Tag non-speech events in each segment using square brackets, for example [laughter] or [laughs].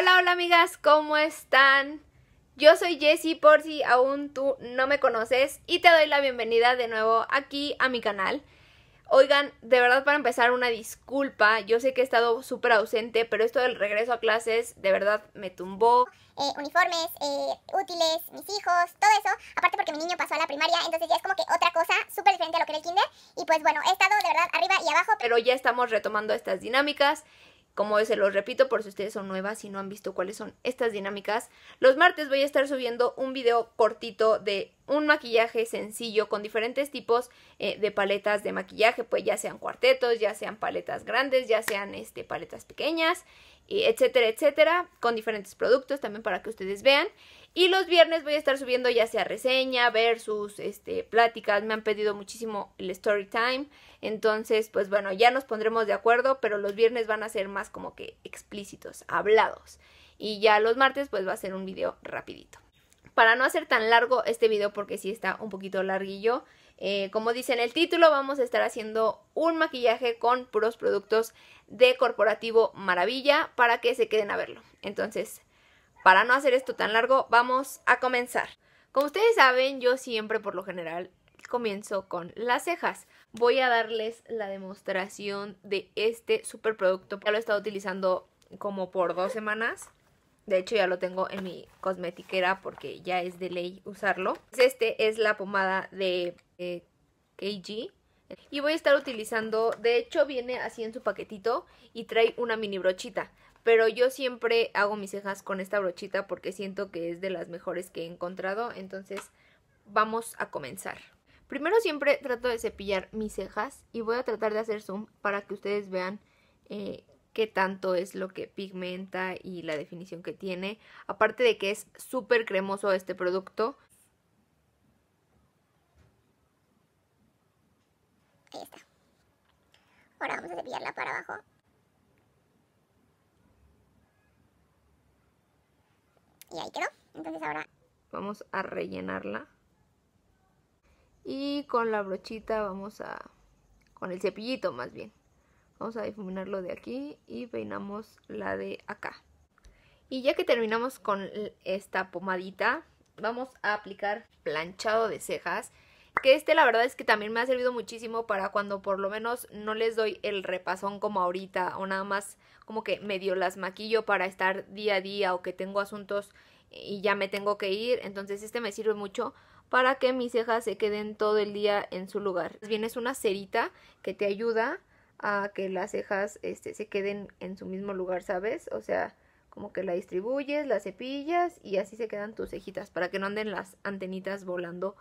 Hola, hola amigas, ¿cómo están? Yo soy Jessie por si aún tú no me conoces y te doy la bienvenida de nuevo aquí a mi canal. Oigan, de verdad para empezar una disculpa, yo sé que he estado súper ausente, pero esto del regreso a clases de verdad me tumbó. Eh, uniformes, eh, útiles, mis hijos, todo eso, aparte porque mi niño pasó a la primaria, entonces ya es como que otra cosa súper diferente a lo que era el kinder, y pues bueno, he estado de verdad arriba y abajo. Pero ya estamos retomando estas dinámicas, como se los repito, por si ustedes son nuevas y no han visto cuáles son estas dinámicas, los martes voy a estar subiendo un video cortito de un maquillaje sencillo con diferentes tipos eh, de paletas de maquillaje, pues ya sean cuartetos, ya sean paletas grandes, ya sean este, paletas pequeñas etcétera, etcétera, con diferentes productos también para que ustedes vean. Y los viernes voy a estar subiendo ya sea reseña, versus, este, pláticas, me han pedido muchísimo el story time, entonces pues bueno, ya nos pondremos de acuerdo, pero los viernes van a ser más como que explícitos, hablados. Y ya los martes pues va a ser un video rapidito. Para no hacer tan largo este video porque sí está un poquito larguillo, eh, como dice en el título, vamos a estar haciendo un maquillaje con puros productos de Corporativo Maravilla para que se queden a verlo. Entonces, para no hacer esto tan largo, vamos a comenzar. Como ustedes saben, yo siempre por lo general comienzo con las cejas. Voy a darles la demostración de este super producto. Ya lo he estado utilizando como por dos semanas. De hecho ya lo tengo en mi cosmetiquera porque ya es de ley usarlo. Este es la pomada de eh, KG. Y voy a estar utilizando, de hecho viene así en su paquetito y trae una mini brochita. Pero yo siempre hago mis cejas con esta brochita porque siento que es de las mejores que he encontrado. Entonces vamos a comenzar. Primero siempre trato de cepillar mis cejas y voy a tratar de hacer zoom para que ustedes vean Que eh, qué tanto es lo que pigmenta y la definición que tiene. Aparte de que es súper cremoso este producto, Ahí Ahora vamos a cepillarla para abajo. Y ahí quedó. Entonces ahora vamos a rellenarla. Y con la brochita vamos a... Con el cepillito más bien. Vamos a difuminarlo de aquí y peinamos la de acá. Y ya que terminamos con esta pomadita, vamos a aplicar planchado de cejas. Que este la verdad es que también me ha servido muchísimo para cuando por lo menos no les doy el repasón como ahorita o nada más como que medio las maquillo para estar día a día o que tengo asuntos y ya me tengo que ir. Entonces este me sirve mucho para que mis cejas se queden todo el día en su lugar. Bien, es una cerita que te ayuda a que las cejas este, se queden en su mismo lugar, ¿sabes? O sea, como que la distribuyes, la cepillas y así se quedan tus cejitas para que no anden las antenitas volando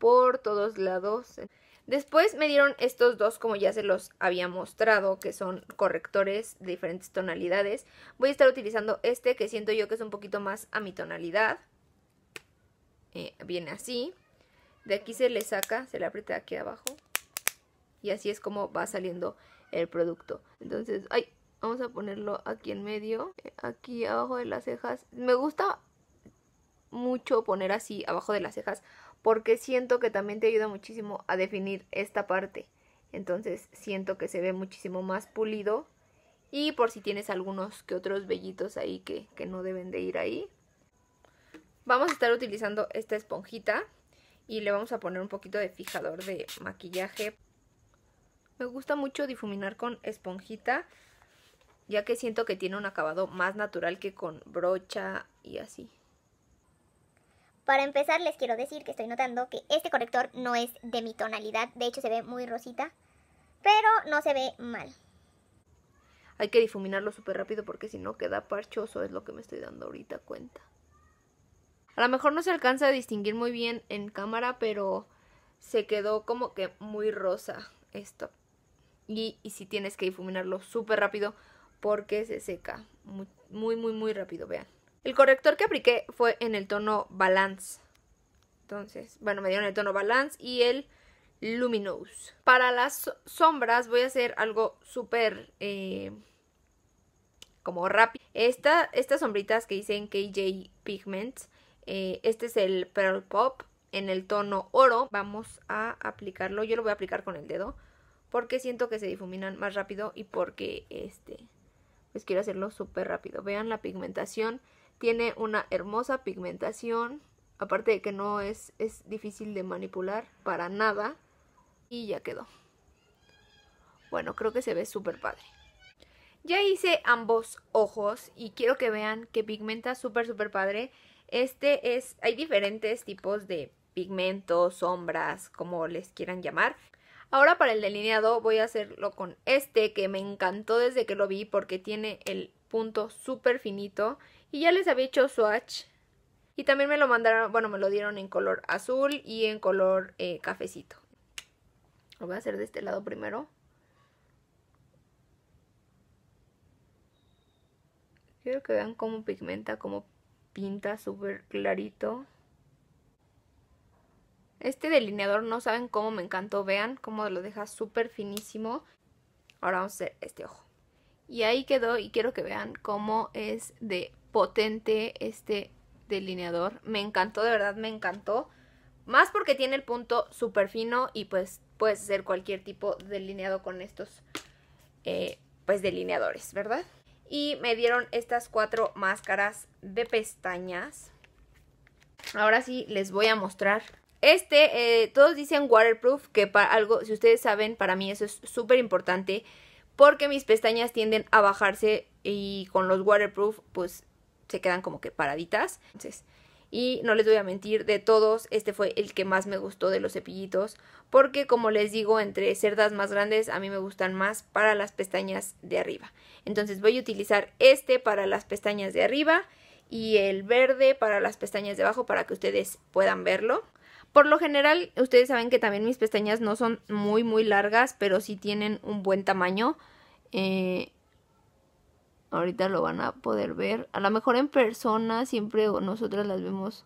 por todos lados. Después me dieron estos dos como ya se los había mostrado que son correctores de diferentes tonalidades. Voy a estar utilizando este que siento yo que es un poquito más a mi tonalidad. Eh, viene así. De aquí se le saca, se le aprieta aquí abajo. Y así es como va saliendo el producto. Entonces, ay, vamos a ponerlo aquí en medio, aquí abajo de las cejas. Me gusta mucho poner así abajo de las cejas porque siento que también te ayuda muchísimo a definir esta parte. Entonces siento que se ve muchísimo más pulido. Y por si tienes algunos que otros vellitos ahí que, que no deben de ir ahí. Vamos a estar utilizando esta esponjita y le vamos a poner un poquito de fijador de maquillaje. Me gusta mucho difuminar con esponjita ya que siento que tiene un acabado más natural que con brocha y así. Para empezar les quiero decir que estoy notando que este corrector no es de mi tonalidad, de hecho se ve muy rosita, pero no se ve mal. Hay que difuminarlo súper rápido porque si no queda parchoso, es lo que me estoy dando ahorita cuenta. A lo mejor no se alcanza a distinguir muy bien en cámara, pero se quedó como que muy rosa esto. Y, si tienes que difuminarlo súper rápido porque se seca muy, muy, muy rápido, vean. El corrector que apliqué fue en el tono Balance. Entonces, bueno, me dieron el tono Balance y el Luminous. Para las sombras voy a hacer algo súper... Eh, como rápido. estas sombritas que dicen KJ Pigments. Eh, este es el Pearl Pop en el tono oro. Vamos a aplicarlo. Yo lo voy a aplicar con el dedo. Porque siento que se difuminan más rápido. Y porque este. Pues quiero hacerlo súper rápido. Vean la pigmentación tiene una hermosa pigmentación, aparte de que no es, es difícil de manipular para nada. Y ya quedó. Bueno, creo que se ve súper padre. Ya hice ambos ojos y quiero que vean que pigmenta súper súper padre. Este es, hay diferentes tipos de pigmentos, sombras, como les quieran llamar. Ahora para el delineado voy a hacerlo con este que me encantó desde que lo vi porque tiene el punto súper finito y ya les había hecho swatch. Y también me lo mandaron, bueno, me lo dieron en color azul y en color eh, cafecito. Lo voy a hacer de este lado primero. Quiero que vean cómo pigmenta, cómo pinta súper clarito. Este delineador no saben cómo me encantó, vean cómo lo deja súper finísimo. Ahora vamos a hacer este ojo. Y ahí quedó y quiero que vean cómo es de potente este delineador. Me encantó, de verdad me encantó. Más porque tiene el punto súper fino y pues puedes hacer cualquier tipo de delineado con estos eh, pues delineadores, ¿verdad? Y me dieron estas cuatro máscaras de pestañas. Ahora sí les voy a mostrar. Este, eh, todos dicen waterproof, que para algo, si ustedes saben, para mí eso es súper importante. Porque mis pestañas tienden a bajarse y con los waterproof, pues se quedan como que paraditas. y no les voy a mentir, de todos, este fue el que más me gustó de los cepillitos, porque como les digo, entre cerdas más grandes a mí me gustan más para las pestañas de arriba. Entonces voy a utilizar este para las pestañas de arriba y el verde para las pestañas de abajo para que ustedes puedan verlo. Por lo general, ustedes saben que también mis pestañas no son muy muy largas, pero sí tienen un buen tamaño. Eh, Ahorita lo van a poder ver. A lo mejor en persona siempre nosotras las vemos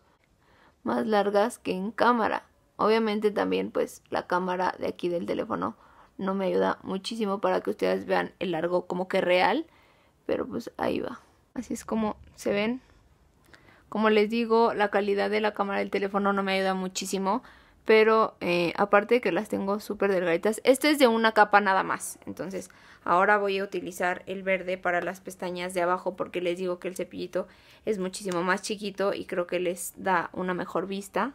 más largas que en cámara. Obviamente también pues la cámara de aquí del teléfono no me ayuda muchísimo para que ustedes vean el largo como que real. Pero pues ahí va. Así es como se ven. Como les digo, la calidad de la cámara del teléfono no me ayuda muchísimo pero eh, aparte de que las tengo súper delgaditas, esto es de una capa nada más, entonces ahora voy a utilizar el verde para las pestañas de abajo porque les digo que el cepillito es muchísimo más chiquito y creo que les da una mejor vista.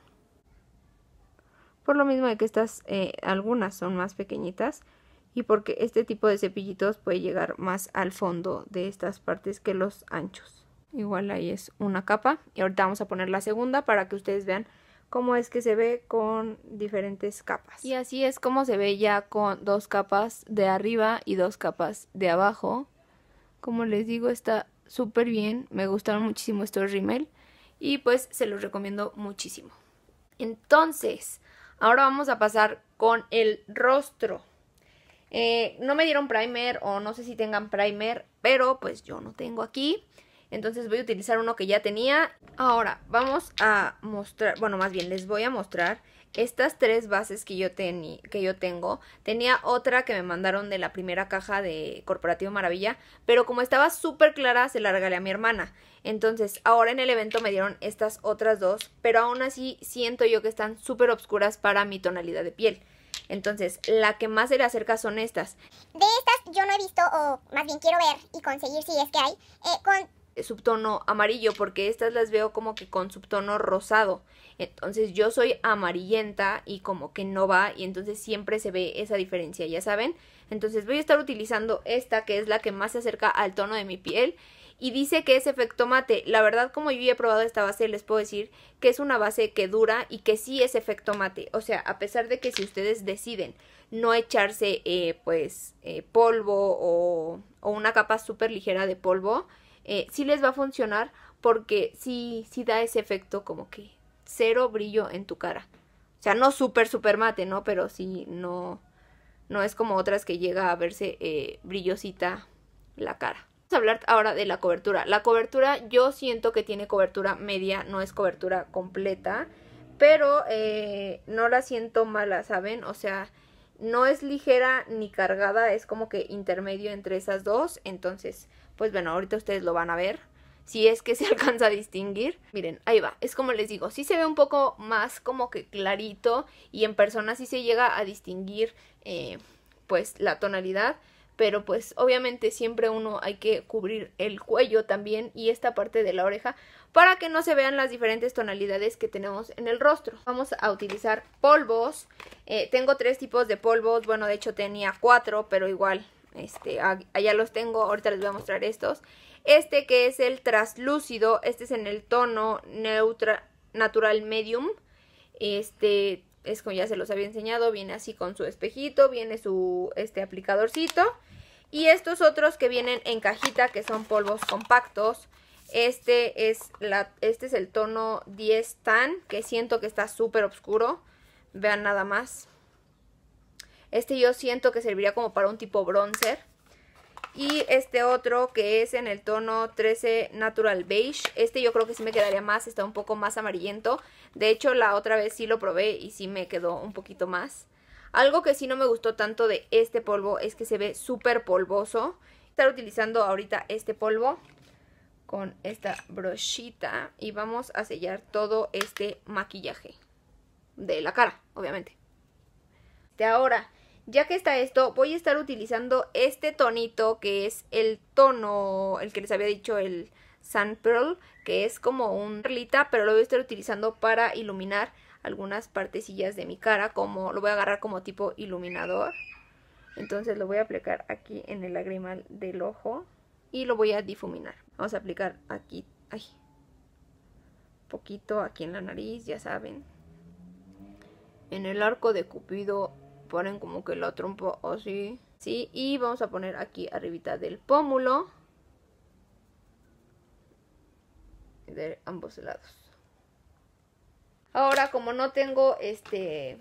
Por lo mismo de que estas eh, algunas son más pequeñitas y porque este tipo de cepillitos puede llegar más al fondo de estas partes que los anchos. Igual ahí es una capa y ahorita vamos a poner la segunda para que ustedes vean cómo es que se ve con diferentes capas. Y así es como se ve ya con dos capas de arriba y dos capas de abajo. Como les digo, está súper bien. Me gustaron muchísimo estos rímel y pues se los recomiendo muchísimo. Entonces, ahora vamos a pasar con el rostro. Eh, no me dieron primer o no sé si tengan primer, pero pues yo no tengo aquí. Entonces voy a utilizar uno que ya tenía. Ahora vamos a mostrar, bueno más bien les voy a mostrar estas tres bases que yo, tenía, que yo tengo. Tenía otra que me mandaron de la primera caja de Corporativo Maravilla, pero como estaba súper clara se la regalé a mi hermana. Entonces ahora en el evento me dieron estas otras dos, pero aún así siento yo que están súper obscuras para mi tonalidad de piel. Entonces, la que más se le acerca son estas. De estas yo no he visto, o más bien quiero ver y conseguir si es que hay, eh, con eh, subtono amarillo porque estas las veo como que con subtono rosado. Entonces yo soy amarillenta y como que no va y entonces siempre se ve esa diferencia, ya saben. Entonces voy a estar utilizando esta que es la que más se acerca al tono de mi piel y dice que es efecto mate. La verdad, como yo he probado esta base, les puedo decir que es una base que dura y que sí es efecto mate. O sea, a pesar de que si ustedes deciden no echarse eh, pues eh, polvo o, o, una capa Super ligera de polvo, si eh, sí les va a funcionar porque sí, da ese efecto como que cero brillo en tu cara. O sea, no súper, súper mate, ¿no? Pero sí, no, no es como otras que llega a verse eh, brillosita la cara. Vamos a hablar ahora de la cobertura. La cobertura yo siento que tiene cobertura media, no es cobertura completa, pero eh, no la siento mala, ¿saben? O sea, no es ligera ni cargada, es como que intermedio entre esas dos, entonces pues bueno, ahorita ustedes lo van a ver. Si es que se [laughs] alcanza a distinguir. Miren, ahí va. Es como les digo, sí se ve un poco más como que clarito. Y en persona sí se llega a distinguir eh, pues la tonalidad pero pues obviamente siempre uno hay que cubrir el cuello también y esta parte de la oreja para que no se vean las diferentes tonalidades que tenemos en el rostro. Vamos a utilizar polvos, eh, tengo tres tipos de polvos, bueno de hecho tenía cuatro, pero igual este, allá ah, ah, los tengo, ahorita les voy a mostrar estos. Este que es el traslúcido, este es en el tono neutra, natural medium. Este, es como ya se los había enseñado, viene así con su espejito, viene su este aplicadorcito. Y estos otros que vienen en cajita, que son polvos compactos. Este es, la, este es el tono 10 tan, que siento que está súper oscuro. Vean nada más. Este yo siento que serviría como para un tipo bronzer. Y este otro que es en el tono 13 Natural Beige. Este yo creo que sí me quedaría más, está un poco más amarillento. De hecho, la otra vez sí lo probé y sí me quedó un poquito más. Algo que sí no me gustó tanto de este polvo es que se ve súper polvoso. Estar utilizando ahorita este polvo con esta brochita y vamos a sellar todo este maquillaje de la cara, obviamente. De ahora ya que está esto, voy a estar utilizando este tonito que es el tono, el que les había dicho el Sand Pearl, que es como un perlita, pero lo voy a estar utilizando para iluminar algunas partecillas de mi cara, como lo voy a agarrar como tipo iluminador. Entonces lo voy a aplicar aquí en el lagrimal del ojo y lo voy a difuminar. Vamos a aplicar aquí, Un poquito aquí en la nariz, ya saben. En el arco de Cupido ponen como que lo trompo o sí. Sí, y vamos a poner aquí arribita del pómulo. De ambos lados. Ahora, como no tengo este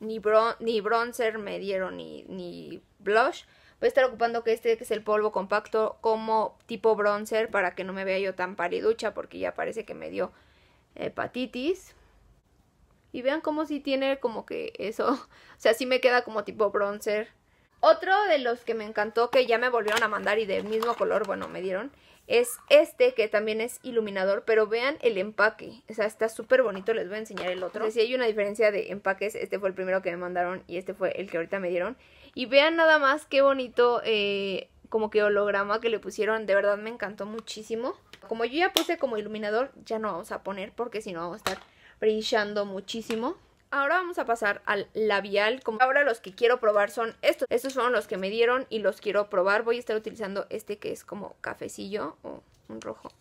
ni, ni bronzer, me dieron ni, ni blush, voy a estar ocupando que este que es el polvo compacto como tipo bronzer para que no me vea yo tan pariducha porque ya parece que me dio hepatitis. Eh, y vean cómo sí tiene como que eso. [laughs] O sea, sí me queda como tipo bronzer. Otro de los que me encantó que ya me volvieron a mandar y del mismo color, bueno, me dieron, es este que también es iluminador, pero vean el empaque. O sea, está súper bonito, les voy a enseñar el otro. Si hay una diferencia de empaques, este fue el primero que me mandaron y este fue el que ahorita me dieron. Y vean nada más qué bonito eh, como que holograma que le pusieron, de verdad me encantó muchísimo. Como yo ya puse como iluminador, ya no vamos a poner porque si no vamos a estar brillando muchísimo. Ahora vamos a pasar al labial. Como ahora los que quiero probar son estos. Estos fueron los que me dieron y los quiero probar. Voy a estar utilizando este que es como cafecillo o un rojo.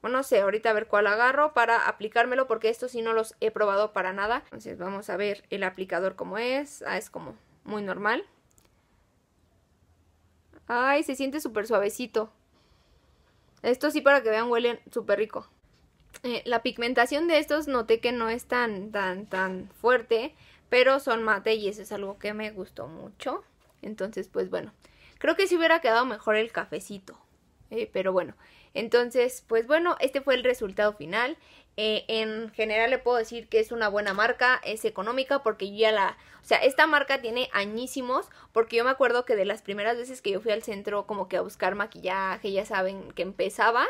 Bueno, no sé, ahorita a ver cuál agarro para aplicármelo porque estos sí no los he probado para nada. Entonces vamos a ver el aplicador como es. Ah, es como muy normal. Ay, se siente súper suavecito. Esto sí para que vean huelen súper rico. Eh, la pigmentación de estos noté que no es tan, tan, tan fuerte, pero son mate y eso es algo que me gustó mucho. Entonces, pues bueno, creo que si hubiera quedado mejor el cafecito, eh, pero bueno. Entonces, pues bueno, este fue el resultado final. Eh, en general le puedo decir que es una buena marca, es económica porque yo ya la... O sea, esta marca tiene añísimos porque yo me acuerdo que de las primeras veces que yo fui al centro como que a buscar maquillaje, ya saben que empezaba,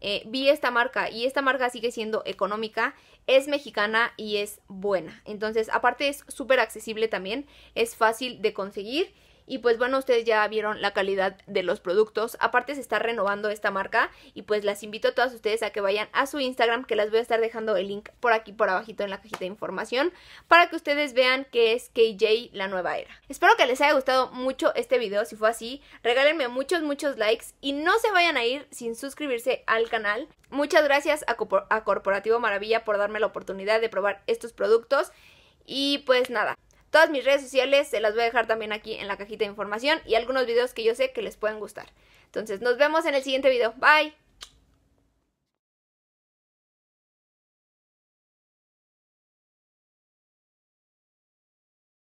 eh, vi esta marca y esta marca sigue siendo económica, es mexicana y es buena. Entonces, aparte es súper accesible también, es fácil de conseguir y pues bueno, ustedes ya vieron la calidad de los productos. Aparte se está renovando esta marca y pues las invito a todas ustedes a que vayan a su Instagram que las voy a estar dejando el link por aquí por abajito en la cajita de información para que ustedes vean que es KJ la nueva era. Espero que les haya gustado mucho este video. Si fue así, regálenme muchos, muchos likes y no se vayan a ir sin suscribirse al canal. Muchas gracias a Corporativo Maravilla por darme la oportunidad de probar estos productos. Y pues nada, Todas mis redes sociales se las voy a dejar también aquí en la cajita de información y algunos videos que yo sé que les pueden gustar. Entonces nos vemos en el siguiente video. Bye.